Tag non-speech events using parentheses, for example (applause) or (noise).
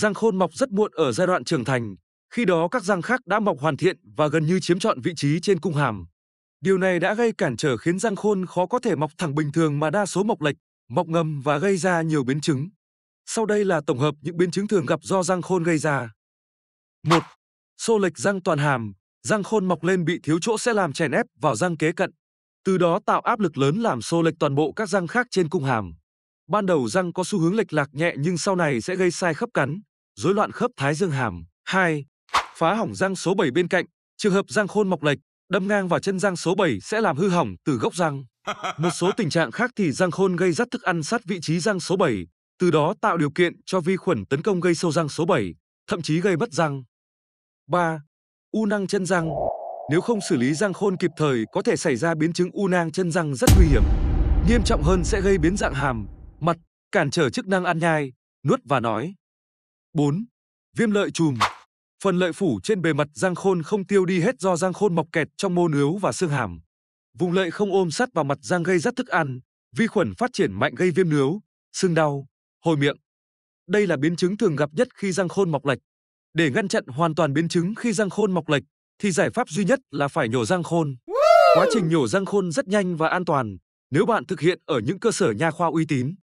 Răng khôn mọc rất muộn ở giai đoạn trưởng thành, khi đó các răng khác đã mọc hoàn thiện và gần như chiếm trọn vị trí trên cung hàm. Điều này đã gây cản trở khiến răng khôn khó có thể mọc thẳng bình thường mà đa số mọc lệch, mọc ngầm và gây ra nhiều biến chứng. Sau đây là tổng hợp những biến chứng thường gặp do răng khôn gây ra. 1. Xô lệch răng toàn hàm, răng khôn mọc lên bị thiếu chỗ sẽ làm chèn ép vào răng kế cận, từ đó tạo áp lực lớn làm xô lệch toàn bộ các răng khác trên cung hàm. Ban đầu răng có xu hướng lệch lạc nhẹ nhưng sau này sẽ gây sai khớp cắn, rối loạn khớp thái dương hàm. 2. Phá hỏng răng số 7 bên cạnh. Trường hợp răng khôn mọc lệch, đâm ngang vào chân răng số 7 sẽ làm hư hỏng từ gốc răng. (laughs) Một số tình trạng khác thì răng khôn gây rắt thức ăn sát vị trí răng số 7, từ đó tạo điều kiện cho vi khuẩn tấn công gây sâu răng số 7, thậm chí gây mất răng. 3. U năng chân răng. Nếu không xử lý răng khôn kịp thời có thể xảy ra biến chứng u nang chân răng rất nguy hiểm. Nghiêm trọng hơn sẽ gây biến dạng hàm, mặt, cản trở chức năng ăn nhai, nuốt và nói. 4. Viêm lợi chùm Phần lợi phủ trên bề mặt răng khôn không tiêu đi hết do răng khôn mọc kẹt trong mô nướu và xương hàm. Vùng lợi không ôm sát vào mặt răng gây rất thức ăn, vi khuẩn phát triển mạnh gây viêm nướu, sưng đau, hồi miệng. Đây là biến chứng thường gặp nhất khi răng khôn mọc lệch. Để ngăn chặn hoàn toàn biến chứng khi răng khôn mọc lệch, thì giải pháp duy nhất là phải nhổ răng khôn. Quá trình nhổ răng khôn rất nhanh và an toàn nếu bạn thực hiện ở những cơ sở nha khoa uy tín.